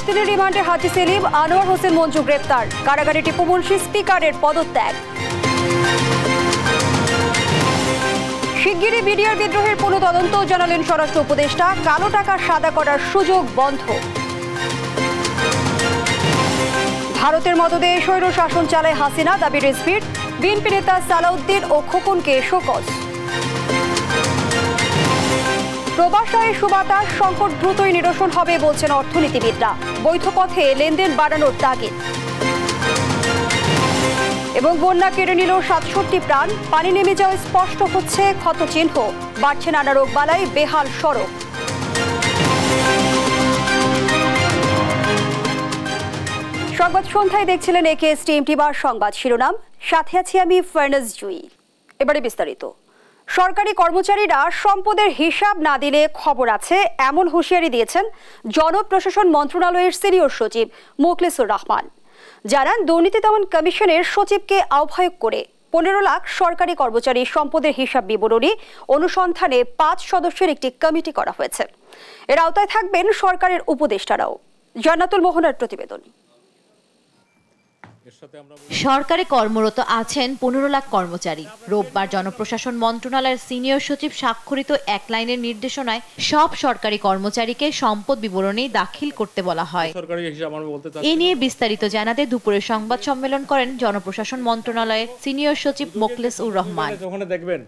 পাঁচ দিনের রিমান্ডে হাজি সেলিম আনোয়ার হোসেন মঞ্জু গ্রেপ্তার কারাগারে টিপু মুন্সি স্পিকারের পদত্যাগ শিগগিরই বিডিআর বিদ্রোহের পুনঃ তদন্ত জানালেন স্বরাষ্ট্র উপদেষ্টা কালো টাকা সাদা করার সুযোগ বন্ধ ভারতের মতদে স্বৈর শাসন চালায় হাসিনা দাবি রেসপিট বিএনপি নেতা সালাউদ্দিন ও খোকনকে শোকজ প্রবাসায় সুবাতার সংকট দ্রুতই নিরসন হবে বলছেন অর্থনীতিবিদরা বৈধ পথে লেনদেন বাড়ানোর তাগিদ এবং বন্যা কেড়ে নিল সাতষট্টি প্রাণ পানি নেমে যাওয়া স্পষ্ট হচ্ছে ক্ষত চিহ্ন বাড়ছে নানা রোগ বালাই বেহাল সড়ক সংবাদ সন্ধ্যায় দেখছিলেন একে এস টিম সংবাদ শিরোনাম সাথে আছি আমি ফার্নাস জুই এবারে বিস্তারিত সরকারি কর্মচারীরা সম্পদের হিসাব না দিলে খবর আছে এমন হুঁশিয়ারি দিয়েছেন জনপ্রশাসন মন্ত্রণালয়ের সিনিয়র সচিব মোখলেসুর রহমান জানান দুর্নীতি দমন কমিশনের সচিবকে আহ্বায়ক করে পনেরো লাখ সরকারি কর্মচারী সম্পদের হিসাব বিবরণী অনুসন্ধানে পাঁচ সদস্যের একটি কমিটি করা হয়েছে এর আওতায় থাকবেন সরকারের উপদেষ্টারাও জান্নাতুল মোহনার প্রতিবেদনী সরকারে কর্মরত আছেন পনেরো লাখ কর্মচারী রোববার জনপ্রশাসন মন্ত্রণালয়ের সিনিয়র সচিব স্বাক্ষরিত এক লাইনের নির্দেশনায় সব সরকারি কর্মচারীকে সম্পদ বিবরণী দাখিল করতে বলা হয় এ নিয়ে বিস্তারিত জানাতে দুপুরে সংবাদ সম্মেলন করেন জনপ্রশাসন মন্ত্রণালয়ের সিনিয়র সচিব মোকলেস উর রহমান ওখানে দেখবেন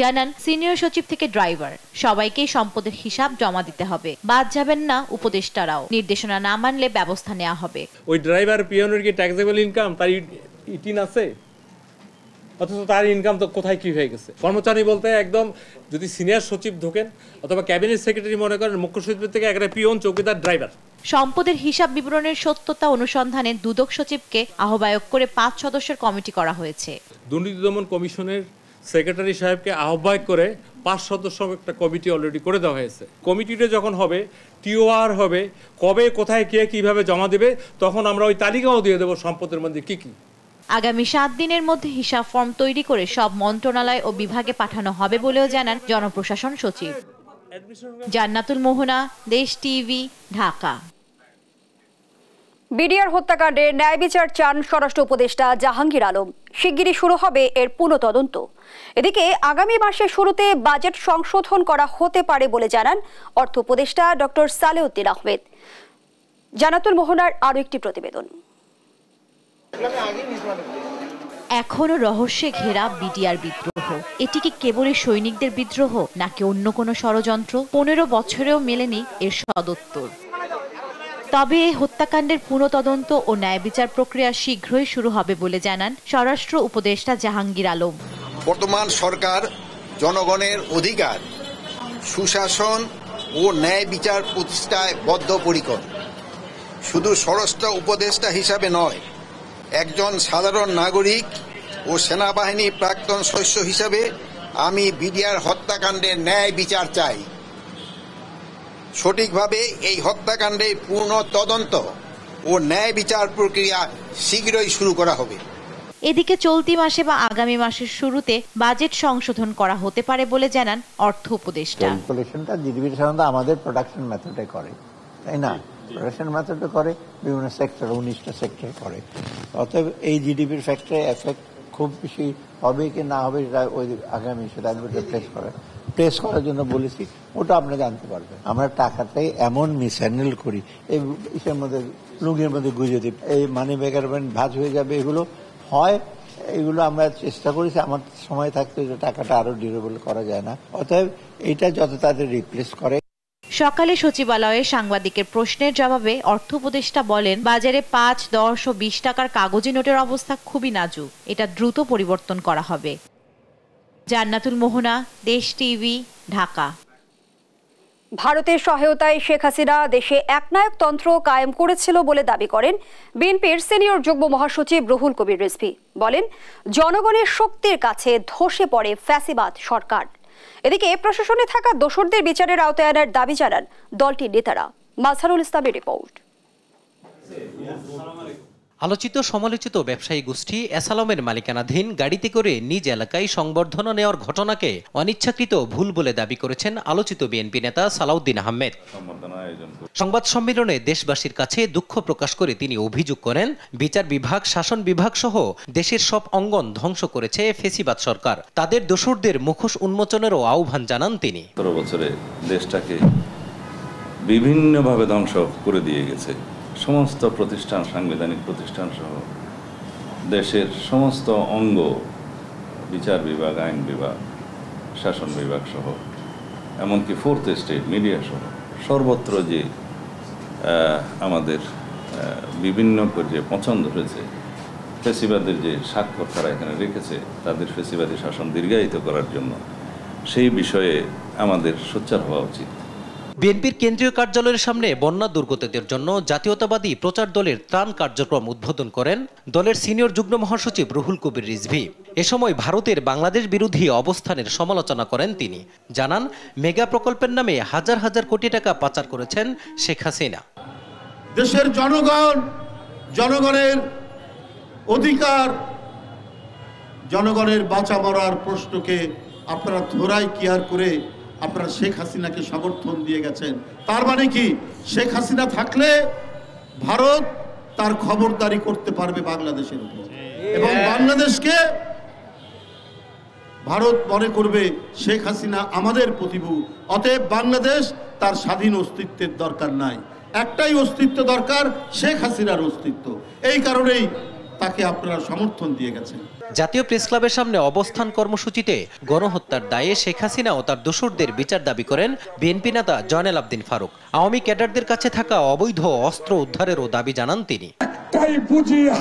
জানান সিনিয়র সচিব থেকে ড্রাইভার সবাইকে সম্পদের হিসাব জমা দিতে হবে বাদ যাবেন না উপদেষ্টারাও নির্দেশনা না মানলে ব্যবস্থা নেওয়া হবে ওই ড্রাইভার পিয়নের কি ট্যাক্সেবল ইনকাম তার ইটিন আছে অথচ তার ইনকাম তো কোথায় কি হয়ে গেছে কর্মচারী বলতে একদম যদি সিনিয়র সচিব ঢোকেন অথবা ক্যাবিনেট সেক্রেটারি মনে করেন মুখ্য সচিব থেকে একটা পিয়ন চৌকিদার ড্রাইভার সম্পদের হিসাব বিবরণের সত্যতা অনুসন্ধানে দুদক সচিবকে আহ্বায়ক করে পাঁচ সদস্যের কমিটি করা হয়েছে দুর্নীতি দমন কমিশনের সেক্রেটারি সাহেবকে আহ্বায়ক করে পাঁচ সদস্য একটা কমিটি অলরেডি করে দেওয়া হয়েছে কমিটিটা যখন হবে টিওআর হবে কবে কোথায় কে কিভাবে জমা দেবে তখন আমরা ওই তালিকাও দিয়ে দেবো সম্পদের মধ্যে কি কি আগামী সাত দিনের মধ্যে হিসাব ফর্ম তৈরি করে সব মন্ত্রণালয় ও বিভাগে পাঠানো হবে বলেও জানান জনপ্রশাসন সচিব জান্নাতুল মোহনা দেশ টিভি ঢাকা বিডিআর হত্যাকাণ্ডে ন্যায় বিচার চান স্বরাষ্ট্র উপদেষ্টা জাহাঙ্গীর আলম শিগগিরই শুরু হবে এর পুনঃ তদন্ত এদিকে আগামী মাসের শুরুতে বাজেট সংশোধন করা হতে পারে বলে জানান অর্থ উপদেষ্টা ডক্টর সালেউদ্দিন আহমেদ জানাতুল মোহনার আরও একটি প্রতিবেদন এখনও রহস্যে ঘেরা বিডিআর বিদ্রোহ এটি কি কেবলই সৈনিকদের বিদ্রোহ নাকি অন্য কোনো ষড়যন্ত্র পনেরো বছরেও মেলেনি এর সদত্তর তবে এই হত্যাকাণ্ডের পুনঃ তদন্ত ও ন্যায় বিচার প্রক্রিয়া শীঘ্রই শুরু হবে বলে জানান স্বরাষ্ট্র উপদেষ্টা জাহাঙ্গীর আলম বর্তমান সরকার জনগণের অধিকার সুশাসন ও ন্যায় বিচার প্রতিষ্ঠায় বদ্ধপরিকর শুধু স্বরাষ্ট্র উপদেষ্টা হিসাবে নয় একজন সাধারণ নাগরিক ও সেনাবাহিনী প্রাক্তন সদস্য হিসাবে আমি বিডিআর হত্যাকাণ্ডের ন্যায় বিচার চাই সঠিকভাবে এই হত্যাকাণ্ডের পূর্ণ তদন্ত ও ন্যায় বিচার প্রক্রিয়া শীঘ্রই শুরু করা হবে এদিকে চলতি মাসে বা আগামী মাসের শুরুতে বাজেট সংশোধন করা হতে পারে বলে জানান অর্থ উপদেষ্টা কালেকশনটা জিডিপি সাধারণত আমাদের প্রোডাকশন মেথডে করে তাই না প্রোডাকশন মেথডে করে বিভিন্ন সেক্টর উনিশটা সেক্টর করে অতএব এই জিডিপির ফ্যাক্টরে এফেক্ট খুব বেশি হবে কি না হবে সেটা ওই আগামী সেটা আমি ওটা প্রেস করে প্লেস করার জন্য বলেছি ওটা আপনি জানতে পারবেন আমরা টাকাটাই এমন মিস হ্যান্ডেল করি এই ইসের মধ্যে লুঙ্গির মধ্যে গুজে দিই এই মানি ব্যাগের ভাজ হয়ে যাবে এগুলো হয় এগুলো আমরা চেষ্টা করেছি আমার সময় থাকতে টাকাটা আরো ডিউরেবল করা যায় না অতএব এটা যত তাদের রিপ্লেস করে সকালে সচিবালয়ে সাংবাদিকের প্রশ্নের জবাবে অর্থ উপদেষ্টা বলেন বাজারে পাঁচ দশ ও বিশ টাকার কাগজি নোটের অবস্থা খুবই নাজুক এটা দ্রুত পরিবর্তন করা হবে জান্নাতুল মোহনা দেশ টিভি ঢাকা ভারতের সহায়তায় শেখ হাসিনা দেশে একনায়কতন্ত্র কায়েম করেছিল বলে দাবি করেন বিএনপির সিনিয়র যুগ্ম মহাসচিব রুহুল কবির রিজভি বলেন জনগণের শক্তির কাছে ধসে পড়ে ফ্যাসিবাদ সরকার এদিকে প্রশাসনে থাকা দোষরদের বিচারের আওতায় আনার দাবি জানান দলটির নেতারা মাসারুল ইসলামের রিপোর্ট আলোচিত সমালোচিত ব্যবসায়ী গোষ্ঠী এসালমের মালিকানাধীন গাড়িতে করে নিজ এলাকায় সংবর্ধনা নেওয়ার ঘটনাকে অনিচ্ছাকৃত ভুল বলে দাবি করেছেন আলোচিত বিএনপি নেতা সালাউদ্দিন আহমেদ সংবাদ সম্মেলনে দেশবাসীর কাছে দুঃখ প্রকাশ করে তিনি অভিযোগ করেন বিচার বিভাগ শাসন বিভাগ সহ দেশের সব অঙ্গন ধ্বংস করেছে ফেসিবাদ সরকার তাদের দোসরদের মুখোশ উন্মোচনেরও আহ্বান জানান তিনি বছরে দেশটাকে বিভিন্নভাবে ধ্বংস করে দিয়ে গেছে সমস্ত প্রতিষ্ঠান সাংবিধানিক প্রতিষ্ঠান সহ দেশের সমস্ত অঙ্গ বিচার বিভাগ আইন বিভাগ শাসন বিভাগ সহ এমনকি ফোর্থ স্টেট মিডিয়া সহ সর্বত্র যে আমাদের বিভিন্ন যে পছন্দ হয়েছে ফেসিবাদের যে স্বাক্ষর তারা এখানে রেখেছে তাদের ফেসিবাদী শাসন দীর্ঘায়িত করার জন্য সেই বিষয়ে আমাদের সোচ্চার হওয়া উচিত বিএনপির কেন্দ্রীয় কার্যালয়ের সামনে বন্যা দুর্গতদের জন্য জাতীয়তাবাদী প্রচার দলের ত্রাণ কার্যক্রম উদ্বোধন করেন দলের সিনিয়র যুগ্ম মহাসচিব রুহুল কবির রিজভি এ সময় ভারতের বাংলাদেশ বিরোধী অবস্থানের সমালোচনা করেন তিনি জানান মেগা প্রকল্পের নামে হাজার হাজার কোটি টাকা পাচার করেছেন শেখ হাসিনা দেশের জনগণ জনগণের অধিকার জনগণের বাঁচা মরার প্রশ্নকে আপনারা ধোরাই কেয়ার করে আপনারা শেখ হাসিনাকে সমর্থন দিয়ে গেছেন তার মানে কি শেখ হাসিনা থাকলে ভারত তার খবরদারি করতে পারবে বাংলাদেশের উপর এবং বাংলাদেশকে ভারত মনে করবে শেখ হাসিনা আমাদের প্রতিভু অতএব বাংলাদেশ তার স্বাধীন অস্তিত্বের দরকার নাই একটাই অস্তিত্ব দরকার শেখ হাসিনার অস্তিত্ব এই কারণেই তাকে আপনারা সমর্থন দিয়ে গেছেন জাতীয় প্রেস ক্লাবের সামনে অবস্থান কর্মসূচিতে গণহত্যার দায়ে শেখ হাসিনা ও তার দোসরদের বিচার দাবি করেন বিএনপি নেতা জয়নাল আবদিন ফারুক আওয়ামী ক্যাডারদের কাছে থাকা অবৈধ অস্ত্র উদ্ধারেরও দাবি জানান তিনি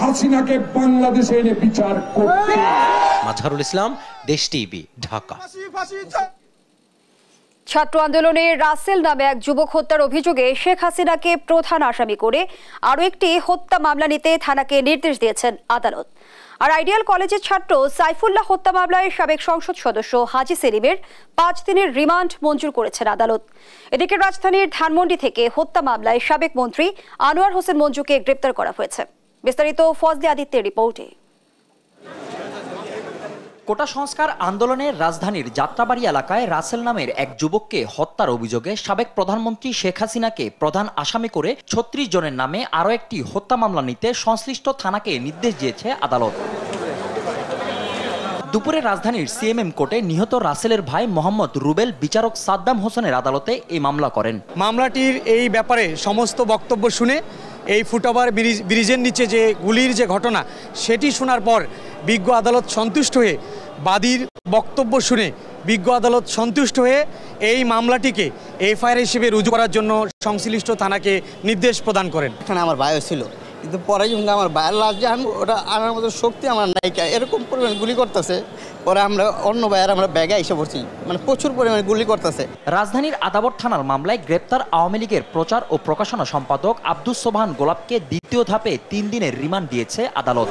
হাসিনাকে বাংলাদেশে এনে বিচার করতে মাঝারুল ইসলাম দেশ টিভি ঢাকা ছাত্র আন্দোলনে রাসেল নামে এক যুবক হত্যার অভিযোগে শেখ হাসিনাকে প্রধান আসামি করে আরও একটি হত্যা মামলা নিতে থানাকে নির্দেশ দিয়েছেন আদালত আর আইডিয়াল কলেজের ছাত্র সাইফুল্লাহ হত্যা মামলায় সাবেক সংসদ সদস্য হাজি সেলিমের পাঁচ দিনের রিমান্ড মঞ্জুর করেছেন আদালত এদিকে রাজধানীর ধানমন্ডি থেকে হত্যা মামলায় সাবেক মন্ত্রী আনোয়ার হোসেন মঞ্জুকে গ্রেপ্তার করা হয়েছে বিস্তারিত ফজদে আদিত্যের রিপোর্টে কোটা সংস্কার আন্দোলনের রাজধানীর যাত্রাবাড়ি এলাকায় রাসেল নামের এক যুবককে হত্যার অভিযোগে সাবেক প্রধানমন্ত্রী শেখ হাসিনাকে প্রধান আসামি করে ছত্রিশ জনের নামে আরও একটি হত্যা মামলা নিতে সংশ্লিষ্ট থানাকে নির্দেশ দিয়েছে আদালত দুপুরে রাজধানীর সিএমএম কোর্টে নিহত রাসেলের ভাই মোহাম্মদ রুবেল বিচারক সাদ্দাম হোসেনের আদালতে এই মামলা করেন মামলাটির এই ব্যাপারে সমস্ত বক্তব্য শুনে এই ফুটওভার ব্রিজ ব্রিজের নিচে যে গুলির যে ঘটনা সেটি শোনার পর বিজ্ঞ আদালত সন্তুষ্ট হয়ে বাদীর বক্তব্য শুনে বিজ্ঞ আদালত সন্তুষ্ট হয়ে এই মামলাটিকে এফআইআর হিসেবে রুজু করার জন্য সংশ্লিষ্ট থানাকে নির্দেশ প্রদান করেন এখানে আমার বায়ো ছিল কিন্তু পরে যখন আমার ভাইয়ের লাশ যান ওটা আনার মতো শক্তি আমার নায়িকা এরকম পরিমাণ গুলি করতেছে পরে আমরা অন্য ভাইয়ের আমরা ব্যাগে এসে পড়ছি মানে প্রচুর পরিমাণে গুলি করতেছে রাজধানীর আদাবর থানার মামলায় গ্রেপ্তার আওয়ামী লীগের প্রচার ও প্রকাশনা সম্পাদক আব্দুস সোবহান গোলাপকে দ্বিতীয় ধাপে তিন দিনের রিমান্ড দিয়েছে আদালত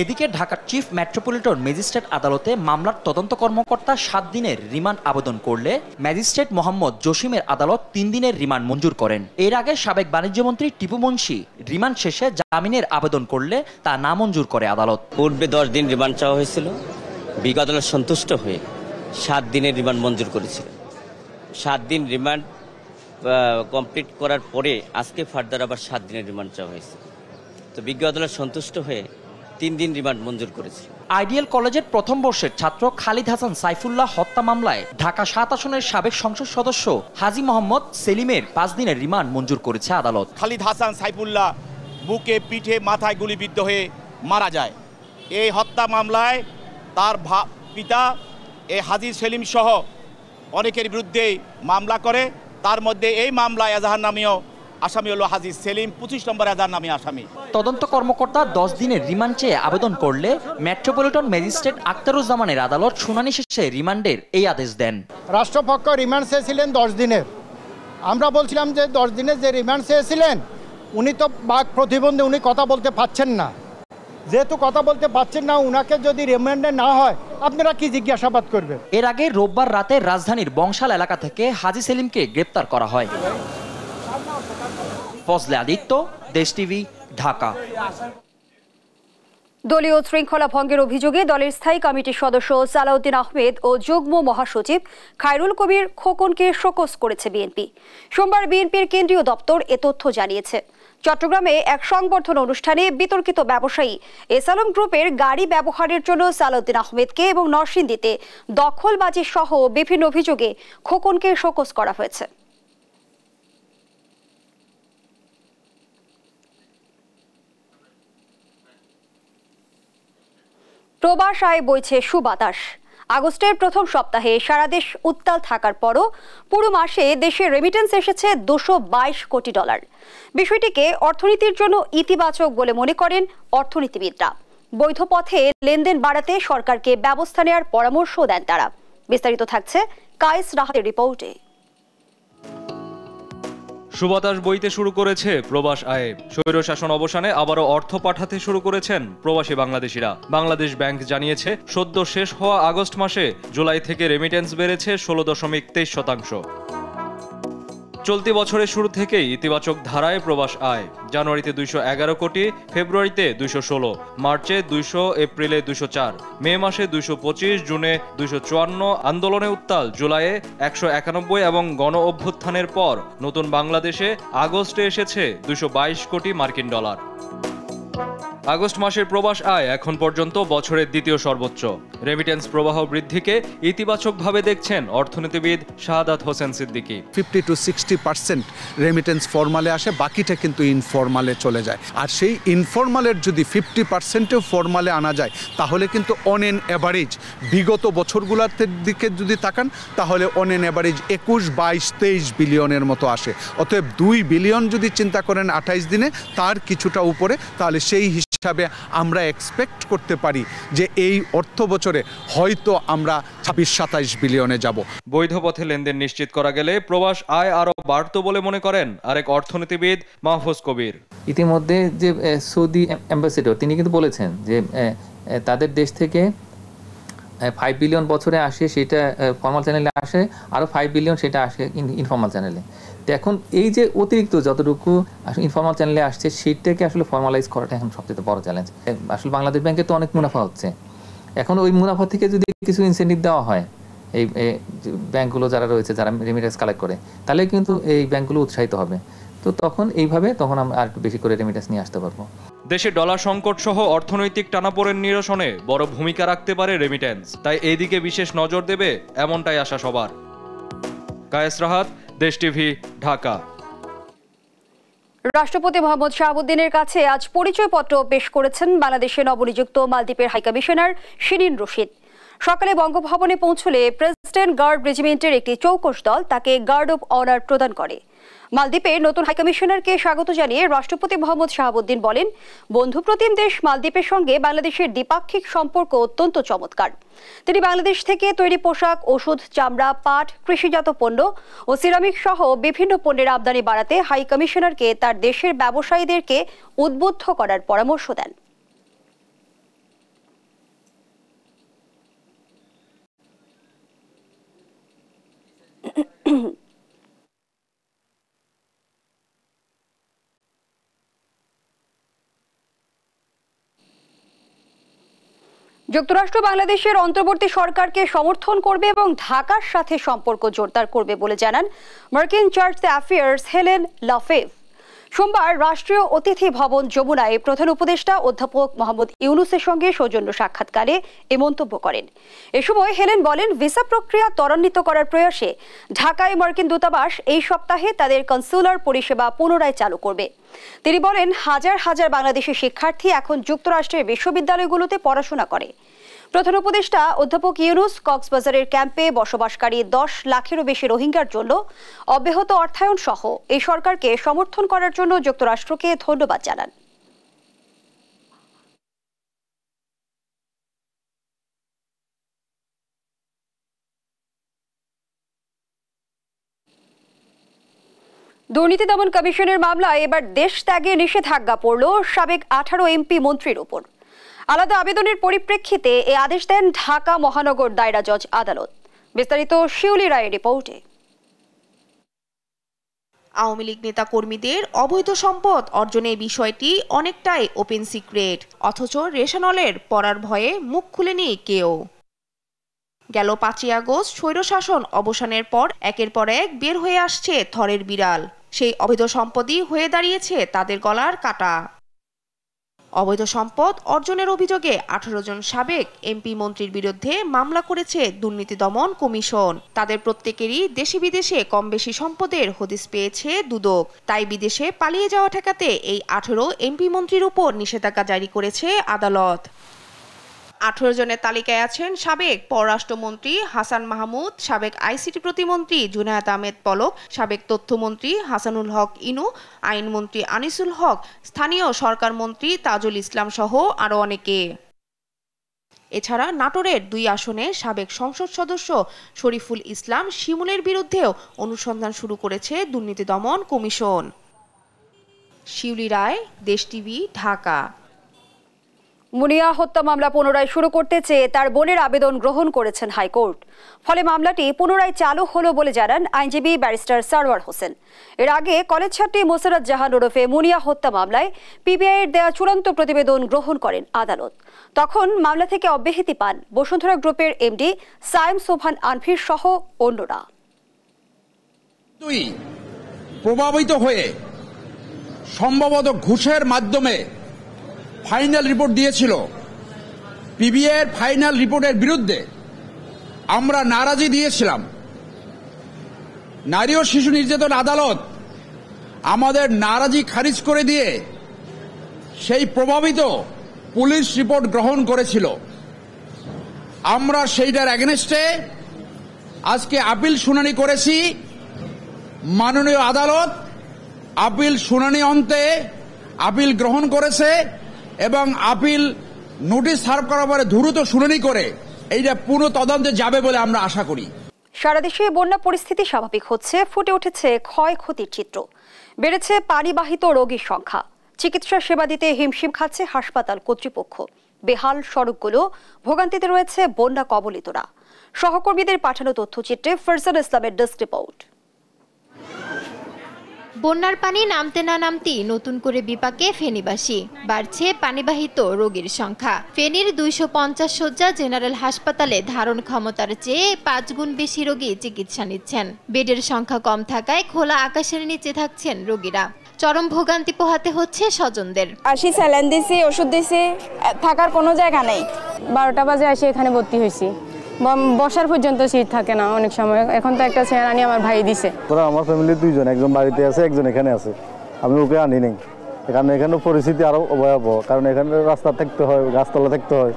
এদিকে ঢাকার চিফ মেট্রোপলিটন ম্যাজিস্ট্রেট আদালতে মামলার তদন্ত কর্মকর্তা সাত দিনের রিমান্ড আবেদন করলে ম্যাজিস্ট্রেট মোহাম্মদ জসিমের আদালত তিন দিনের রিমান্ড মঞ্জুর করেন এর আগে সাবেক বাণিজ্যমন্ত্রী টিপু মুন্সি রিমান্ড শেষে জামিনের আবেদন করলে তা নামঞ্জুর করে আদালত পূর্বে দশ দিন রিমান্ড চাওয়া হয়েছিল বিগত সন্তুষ্ট হয়ে সাত দিনের রিমান্ড মঞ্জুর করেছিল সাত দিন রিমান্ড কমপ্লিট করার পরে আজকে ফার্দার আবার সাত দিনের রিমান্ড চাওয়া হয়েছে তো বিজ্ঞ আদালত সন্তুষ্ট হয়ে তিন দিন রিমান্ড মঞ্জুর করেছে আইডিয়াল কলেজের প্রথম বর্ষের ছাত্র খালিদ হাসান সাইফুল্লাহ হত্যা মামলায় ঢাকা সাত আসনের সাবেক সংসদ সদস্য হাজি মোহাম্মদ সেলিমের পাঁচ দিনের রিমান্ড মঞ্জুর করেছে আদালত খালিদ হাসান সাইফুল্লাহ বুকে পিঠে মাথায় গুলিবিদ্ধ হয়ে মারা যায় এই হত্যা মামলায় তার পিতা এ হাজি সেলিম সহ অনেকের বিরুদ্ধে মামলা করে তার মধ্যে এই মামলায় এজাহার নামীয় আসামি হলো হাজির সেলিম পঁচিশ নম্বর আদার নামে আসামি তদন্ত কর্মকর্তা দশ দিনের রিমান্ড চেয়ে আবেদন করলে মেট্রোপলিটন ম্যাজিস্ট্রেট আক্তারুজ্জামানের আদালত শুনানি শেষে রিমান্ডের এই আদেশ দেন রাষ্ট্রপক্ষ রিমান্ড চেয়েছিলেন দশ দিনের আমরা বলছিলাম যে দশ দিনের যে রিমান্ড চেয়েছিলেন উনি তো বাঘ প্রতিবন্ধী উনি কথা বলতে পাচ্ছেন না যেহেতু কথা বলতে পারছেন না উনাকে যদি রিমান্ডে না হয় আপনারা কি জিজ্ঞাসাবাদ করবেন এর আগে রোববার রাতে রাজধানীর বংশাল এলাকা থেকে হাজি সেলিমকে গ্রেপ্তার করা হয় ফজলে আদিত্য দেশ টিভি ঢাকা দলীয় শৃঙ্খলা ভঙ্গের অভিযোগে দলের স্থায়ী কমিটির সদস্য সালাউদ্দিন আহমেদ ও যুগ্ম মহাসচিব খায়রুল কবির খোকনকে শোকস করেছে বিএনপি সোমবার বিএনপির কেন্দ্রীয় দপ্তর এ তথ্য জানিয়েছে চট্টগ্রামে এক সংবর্ধন অনুষ্ঠানে বিতর্কিত ব্যবসায়ী এসালম গ্রুপের গাড়ি ব্যবহারের জন্য সালাউদ্দিন আহমেদকে এবং নরসিংদীতে দখলবাজি সহ বিভিন্ন অভিযোগে খোকনকে শোকস করা হয়েছে প্রবাসায় বইছে সুবাতাস আগস্টের প্রথম সপ্তাহে সারা দেশ উত্তাল থাকার পরও পুরো মাসে দেশে রেমিটেন্স এসেছে দুশো কোটি ডলার বিষয়টিকে অর্থনীতির জন্য ইতিবাচক বলে মনে করেন অর্থনীতিবিদরা বৈধ পথে লেনদেন বাড়াতে সরকারকে ব্যবস্থা নেওয়ার পরামর্শ দেন তারা বিস্তারিত থাকছে কায়েস রাহাতের রিপোর্টে সুবাতাস বইতে শুরু করেছে প্রবাস আয়ে স্বৈর শাসন অবসানে আবারও অর্থ পাঠাতে শুরু করেছেন প্রবাসী বাংলাদেশিরা বাংলাদেশ ব্যাংক জানিয়েছে সদ্য শেষ হওয়া আগস্ট মাসে জুলাই থেকে রেমিটেন্স বেড়েছে ষোলো দশমিক তেইশ শতাংশ চলতি বছরের শুরু থেকেই ইতিবাচক ধারায় প্রবাস আয় জানুয়ারিতে দুইশো এগারো কোটি ফেব্রুয়ারিতে দুইশো ষোলো মার্চে দুইশো এপ্রিলে দুইশো চার মে মাসে দুইশো পঁচিশ জুনে দুইশো চুয়ান্ন আন্দোলনে উত্তাল জুলাইয়ে একশো একানব্বই এবং গণ অভ্যুত্থানের পর নতুন বাংলাদেশে আগস্টে এসেছে দুইশো বাইশ কোটি মার্কিন ডলার আগস্ট মাসের প্রবাস আয় এখন পর্যন্ত বছরের দ্বিতীয় সর্বোচ্চ রেমিটেন্স প্রবাহ বৃদ্ধিকে ইতিবাচকভাবে দেখছেন অর্থনীতিবিদ Shahadat Hossain Siddiqui fifty to sixty percent remittance ফর্মালে আসে বাকিটা কিন্তু ইনফর্মালে চলে যায় আর সেই ইনফর্মালের যদি ফিফটি পার্সেন্টেও ফর্মালে আনা যায় তাহলে কিন্তু অন এন অ্যাভারেজ বিগত বছরগুলোতে দিকে যদি তাকান তাহলে অন এন অ্যাভারেজ একুশ বাইশ তেইশ বিলিয়নের মতো আসে অতএব দুই বিলিয়ন যদি চিন্তা করেন আঠাইশ দিনে তার কিছুটা উপরে তাহলে সেই হিসাবে আমরা এক্সপেক্ট করতে পারি যে এই অর্থ বছরে হয়তো আমরা ছাব্বিশ সাতাইশ বিলিয়নে যাব বৈধ পথে লেনদেন নিশ্চিত করা গেলে প্রবাস আয় আরও বাড়ত বলে মনে করেন আরেক অর্থনীতিবিদ মাহফুজ কবির ইতিমধ্যে যে সৌদি অ্যাম্বাসেডর তিনি কিন্তু বলেছেন যে তাদের দেশ থেকে ফাইভ বিলিয়ন বছরে আসে সেটা ফর্মাল চ্যানেলে আসে আরও ফাইভ বিলিয়ন সেটা আসে ইনফর্মাল চ্যানেলে তো এখন এই যে অতিরিক্ত যতটুকু ইনফর্মাল চ্যানেলে আসছে সেটাকে আসলে ফর্মালাইজ করাটা এখন সবচেয়ে বড় চ্যালেঞ্জ আসলে বাংলাদেশ ব্যাংকে তো অনেক মুনাফা হচ্ছে এখন ওই মুনাফা থেকে যদি কিছু ইনসেন্টিভ দেওয়া হয় এই ব্যাংকগুলো যারা রয়েছে যারা রেমিটেন্স কালেক্ট করে তাহলে কিন্তু এই ব্যাংকগুলো উৎসাহিত হবে তো তখন এইভাবে তখন আমরা আর বেশি করে রেমিটেন্স নিয়ে আসতে পারবো দেশে ডলার সংকট সহ অর্থনৈতিক টানাপোড়েন নিরসনে বড় ভূমিকা রাখতে পারে রেমিটেন্স তাই এইদিকে বিশেষ নজর দেবে এমনটাই আশা সবার কায়েস রাহাত দেশ টিভি ঢাকা রাষ্ট্রপতি মোহাম্মদ শাহাবুদ্দিনের কাছে আজ পরিচয়পত্র পেশ করেছেন বাংলাদেশে নবনিযুক্ত মালদ্বীপের হাইকমিশনার শিরিন রশিদ সকালে বঙ্গভবনে পৌঁছলে প্রেসিডেন্ট গার্ড রেজিমেন্টের একটি চৌকশ দল তাকে গার্ড অব অনার প্রদান করে মালদ্বীপে নতুন হাইকমিশনারকে স্বাগত জানিয়ে রাষ্ট্রপতি মোহাম্মদ শাহাবুদ্দিন বলেন বন্ধুপ্রতিম দেশ মালদ্বীপের সঙ্গে বাংলাদেশের দ্বিপাক্ষিক সম্পর্ক অত্যন্ত চমৎকার তিনি বাংলাদেশ থেকে তৈরি পোশাক ওষুধ চামড়া পাট কৃষিজাত পণ্য ও সিরামিক সহ বিভিন্ন পণ্যের আমদানি বাড়াতে হাইকমিশনারকে তার দেশের ব্যবসায়ীদেরকে উদ্বুদ্ধ করার পরামর্শ দেন Mm-hmm. যুক্তরাষ্ট্র বাংলাদেশের অন্তর্বর্তী সরকারকে সমর্থন করবে এবং ঢাকার সাথে সম্পর্ক জোরদার করবে বলে জানান মার্কিন চার্চ অ্যাফেয়ার্স হেলেন লাফেভ সোমবার রাষ্ট্রীয় অতিথি ভবন যমুনায় প্রধান উপদেষ্টা অধ্যাপক মোহাম্মদ ইউনুসের সঙ্গে সৌজন্য সাক্ষাৎকারে এ মন্তব্য করেন এ সময় হেলেন বলেন ভিসা প্রক্রিয়া ত্বরান্বিত করার প্রয়াসে ঢাকায় মার্কিন দূতাবাস এই সপ্তাহে তাদের কনসুলার পরিষেবা পুনরায় চালু করবে তিনি বলেন হাজার হাজার বাংলাদেশি শিক্ষার্থী এখন যুক্তরাষ্ট্রের বিশ্ববিদ্যালয়গুলোতে পড়াশোনা করে প্রধান উপদেষ্টা অধ্যাপক ইউনুস কক্সবাজারের ক্যাম্পে বসবাসকারী দশ লাখেরও বেশি রোহিঙ্গার জন্য অব্যাহত অর্থায়ন সহ এই সরকারকে সমর্থন করার জন্য যুক্তরাষ্ট্রকে ধন্যবাদ জানান দুর্নীতি দমন কমিশনের মামলায় এবার দেশ ত্যাগে নিষেধাজ্ঞা পড়ল সাবেক আঠারো এমপি মন্ত্রীর ওপর আলাদা আবেদনের পরিপ্রেক্ষিতে এ আদেশ দেন ঢাকা মহানগর দায়রা জজ আদালত বিস্তারিত শিউলি রায়ের রিপোর্টে আওয়ামী লীগ নেতা কর্মীদের অবৈধ সম্পদ অর্জনের বিষয়টি অনেকটাই ওপেন সিক্রেট অথচ রেশনলের পড়ার ভয়ে মুখ খুলেনি কেউ গেল পাঁচই আগস্ট স্বৈরশাসন অবসানের পর একের পর এক বের হয়ে আসছে থরের বিড়াল সেই অবৈধ সম্পদই হয়ে দাঁড়িয়েছে তাদের গলার কাটা অবৈধ সম্পদ অর্জনের অভিযোগে আঠারো জন সাবেক এমপি মন্ত্রীর বিরুদ্ধে মামলা করেছে দুর্নীতি দমন কমিশন তাদের প্রত্যেকেরই দেশে বিদেশে কম বেশি সম্পদের হদিস পেয়েছে দুদক তাই বিদেশে পালিয়ে যাওয়া ঠেকাতে এই আঠারো এমপি মন্ত্রীর উপর নিষেধাজ্ঞা জারি করেছে আদালত আঠেরো জনের তালিকায় আছেন সাবেক পররাষ্ট্রমন্ত্রী হাসান মাহমুদ সাবেক আইসিটি প্রতিমন্ত্রী জুনায়দ আহমেদ পলক সাবেক তথ্যমন্ত্রী হাসানুল হক ইনু আইনমন্ত্রী আনিসুল হক স্থানীয় সরকার মন্ত্রী তাজুল ইসলাম সহ আরও অনেকে এছাড়া নাটোরের দুই আসনে সাবেক সংসদ সদস্য শরীফুল ইসলাম শিমুলের বিরুদ্ধেও অনুসন্ধান শুরু করেছে দুর্নীতি দমন কমিশন শিউলি রায় দেশ টিভি ঢাকা মুনিয়া হত্যা মামলা পুনরায় শুরু করতে চেয়ে তার বোনের আবেদন গ্রহণ করেছেন হাইকোর্ট ফলে মামলাটি পুনরায় চালু হলো বলে জানান আইনজীবী ব্যারিস্টার সারওয়ার হোসেন এর আগে কলেজ ছাত্রী মোসারত জাহান ওরফে মুনিয়া হত্যা মামলায় পিবিআই এর দেওয়া চূড়ান্ত প্রতিবেদন গ্রহণ করেন আদালত তখন মামলা থেকে অব্যাহতি পান বসুন্ধরা গ্রুপের এমডি সায়েম সোভান আনফির সহ অন্যরা প্রভাবিত হয়ে সম্ভবত ঘুষের মাধ্যমে ফাইনাল রিপোর্ট দিয়েছিল পিবিআইয়ের ফাইনাল রিপোর্টের বিরুদ্ধে আমরা নারাজি দিয়েছিলাম নারী ও শিশু নির্যাতন আদালত আমাদের নারাজি খারিজ করে দিয়ে সেই প্রভাবিত পুলিশ রিপোর্ট গ্রহণ করেছিল আমরা সেইটার অ্যাগেনস্টে আজকে আপিল শুনানি করেছি মাননীয় আদালত আপিল শুনানি অন্তে আপিল গ্রহণ করেছে এবং আপিল নোটিশ সার্ভ করার পরে দ্রুত শুনানি করে এইটা পুরো তদন্তে যাবে বলে আমরা আশা করি সারা দেশে বন্যা পরিস্থিতি স্বাভাবিক হচ্ছে ফুটে উঠেছে ক্ষয়ক্ষতির চিত্র বেড়েছে পানিবাহিত রোগীর সংখ্যা চিকিৎসা সেবা দিতে হিমশিম খাচ্ছে হাসপাতাল কর্তৃপক্ষ বেহাল সড়কগুলো ভোগান্তিতে রয়েছে বন্যা কবলিতরা সহকর্মীদের পাঠানো তথ্যচিত্রে ফরজান ইসলামের ডেস্ক রিপোর্ট বন্যার পানি নামতে না নামতেই নতুন করে বিপাকে ফেনীবাসী বাড়ছে পানিবাহিত রোগীর সংখ্যা ফেনীর দুইশো পঞ্চাশ শয্যা জেনারেল হাসপাতালে ধারণ ক্ষমতার চেয়ে পাঁচ গুণ বেশি রোগী চিকিৎসা নিচ্ছেন বেডের সংখ্যা কম থাকায় খোলা আকাশের নিচে থাকছেন রোগীরা চরম ভোগান্তি পোহাতে হচ্ছে স্বজনদের আসি স্যালেন দিছি ওষুধ দিছি থাকার কোনো জায়গা নেই বারোটা বাজে আসি এখানে ভর্তি হয়েছি বসার পর্যন্ত সিট থাকে না অনেক সময় এখন তো একটা চেয়ার আনি আমার ভাই দিছে পুরো আমার ফ্যামিলি দুইজন একজন বাড়িতে আছে একজন এখানে আছে আমি ওকে আনি নাই এখানে এখানে পরিস্থিতি আরো ভয়াবহ কারণ এখানে রাস্তা থাকতে হয় গাছতলা থাকতে হয়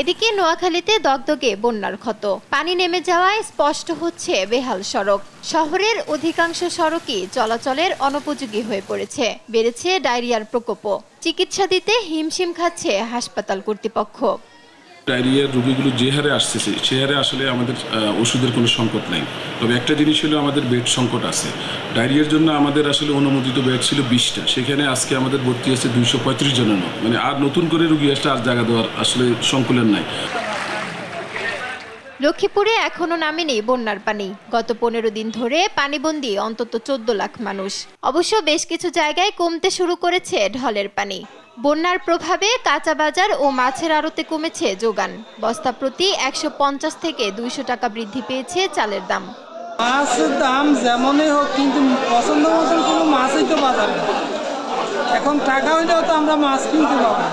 এদিকে নোয়াখালীতে দগদগে বন্যার ক্ষত পানি নেমে যাওয়ায় স্পষ্ট হচ্ছে বেহাল সড়ক শহরের অধিকাংশ সড়কই চলাচলের অনুপযোগী হয়ে পড়েছে বেড়েছে ডায়রিয়ার প্রকোপ চিকিৎসা দিতে হিমশিম খাচ্ছে হাসপাতাল কর্তৃপক্ষ ডায়রিয়ার রুগীগুলো যে হারে আসতেছে সে হারে আসলে আমাদের ওষুধের কোনো সংকট নাই তবে একটা জিনিস হলো আমাদের বেড সংকট আছে ডায়রিয়ার জন্য আমাদের আসলে অনুমোদিত বেড ছিল বিশটা সেখানে আজকে আমাদের ভর্তি আছে দুইশো পঁয়ত্রিশ জনের মানে আর নতুন করে রুগী আসলে আর জায়গা দেওয়ার আসলে সংকুলন নাই লক্ষ্মীপুরে এখনও নামেনি বন্যার পানি গত পনেরো দিন ধরে পানিবন্দি অন্তত চোদ্দ লাখ মানুষ অবশ্য বেশ কিছু জায়গায় কমতে শুরু করেছে ঢলের পানি বন্যার প্রভাবে কাঁচা বাজার ও মাছের আড়তে কমেছে যোগান বস্তা প্রতি একশো পঞ্চাশ থেকে দুইশো টাকা বৃদ্ধি পেয়েছে চালের দাম মাছের দাম যেমনই হোক কিন্তু পছন্দ মতন কোনো মাছই তো বাজারে এখন টাকা হইলেও তো আমরা মাছ কিনতে পাবো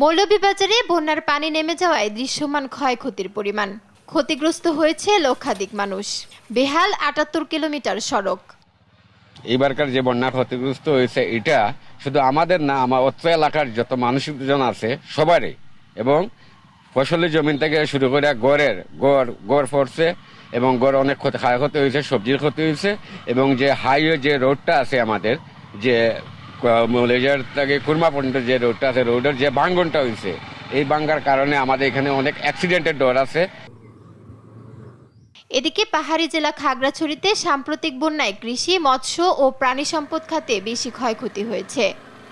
মৌলভীবাজারে বন্যার পানি নেমে যাওয়ায় দৃশ্যমান ক্ষয়ক্ষতির পরিমাণ ক্ষতিগ্রস্ত হয়েছে লক্ষাধিক মানুষ বেহাল আটাত্তর কিলোমিটার সড়ক এবারকার যে বন্যা ক্ষতিগ্রস্ত হয়েছে এটা শুধু আমাদের না আমার অত্র এলাকার যত মানুষজন আছে সবারই এবং ফসলের জমিন থেকে শুরু করে গড়ের গড় গড় পড়ছে এবং গড় অনেক ক্ষতি ক্ষয়ক্ষতি হয়েছে সবজির ক্ষতি হয়েছে এবং যে হাইওয়ে যে রোডটা আছে আমাদের যে মলেজার থেকে কুরমা পর্যন্ত যে রোডটা আছে রোডের যে ভাঙ্গনটা হয়েছে এই ভাঙ্গার কারণে আমাদের এখানে অনেক অ্যাক্সিডেন্টের ডর আছে এদিকে পাহাড়ি জেলা খাগড়াছড়িতে সাম্প্রতিক বন্যায় কৃষি মৎস্য ও প্রাণী সম্পদ খাতে বেশি ক্ষয়ক্ষতি হয়েছে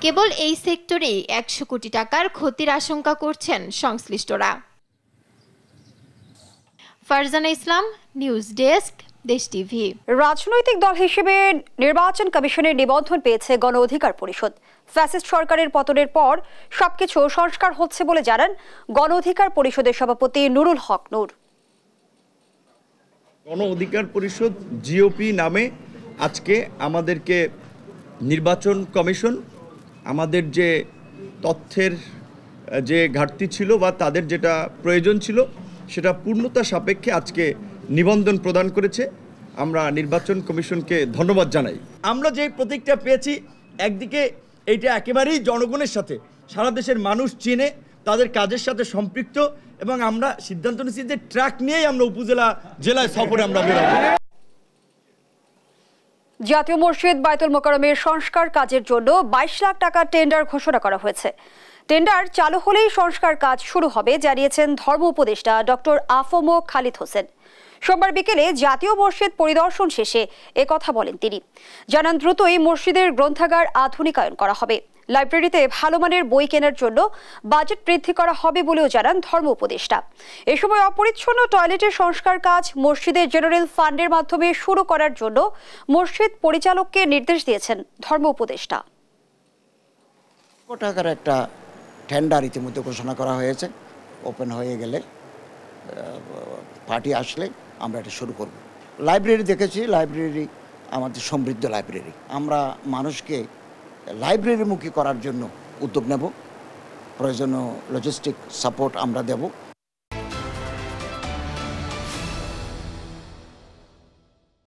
কেবল এই সেক্টরেই একশো কোটি টাকার ক্ষতির আশঙ্কা করছেন সংশ্লিষ্টরা Farzana Islam news desk Desh TV রাজনৈতিক দল হিসেবে নির্বাচন কমিশনের নিবন্ধন পেয়েছে গণ অধিকার পরিষদ ফ্যাসিস্ট সরকারের পতনের পর সবকিছু সংস্কার হচ্ছে বলে জানান গণ অধিকার পরিষদের সভাপতি নুরুল হক নূর গণ অধিকার পরিষদ জিওপি নামে আজকে আমাদেরকে নির্বাচন কমিশন আমাদের যে তথ্যের যে ঘাটতি ছিল বা তাদের যেটা প্রয়োজন ছিল সেটা পূর্ণতা সাপেক্ষে আজকে নিবন্ধন প্রদান করেছে আমরা নির্বাচন কমিশনকে ধন্যবাদ জানাই আমরা যে প্রতীকটা পেয়েছি একদিকে এইটা একেবারেই জনগণের সাথে সারা দেশের মানুষ চিনে তাদের কাজের সাথে সম্পৃক্ত এবং আমরা সিদ্ধান্ত নিচ্ছি যে ট্রাক নিয়েই আমরা উপজেলা জেলায় সফরে আমরা বেরোবো জাতীয় মসজিদ বায়তুল মোকারমের সংস্কার কাজের জন্য বাইশ লাখ টাকার টেন্ডার ঘোষণা করা হয়েছে টেন্ডার চালু হলেই সংস্কার কাজ শুরু হবে জানিয়েছেন ধর্ম উপদেষ্টা ডক্টর আফমো খালিদ হোসেন সোমবার বিকেলে জাতীয় মসজিদ পরিদর্শন শেষে কথা বলেন তিনি জানান দ্রুতই মসজিদের গ্রন্থাগার আধুনিকায়ন করা হবে লাইব্রেরিতে ভালো মানের বই কেনার জন্য বাজেট বৃদ্ধি করা হবে বলেও জানান ধর্ম উপদেষ্টা এ সময় অপরিচ্ছন্ন টয়লেটের সংস্কার কাজ মসজিদের জেনারেল ফান্ডের মাধ্যমে শুরু করার জন্য মসজিদ পরিচালককে নির্দেশ দিয়েছেন ধর্ম উপদেষ্টা টাকার একটা টেন্ডার ইতিমধ্যে ঘোষণা করা হয়েছে ওপেন হয়ে গেলে পার্টি আসলে আমরা এটা শুরু করব লাইব্রেরি দেখেছি লাইব্রেরি আমাদের সমৃদ্ধ লাইব্রেরি আমরা মানুষকে লাইব্রেরিমুখী করার জন্য উদ্যোগ নেব প্রয়োজনীয় লজিস্টিক সাপোর্ট আমরা দেব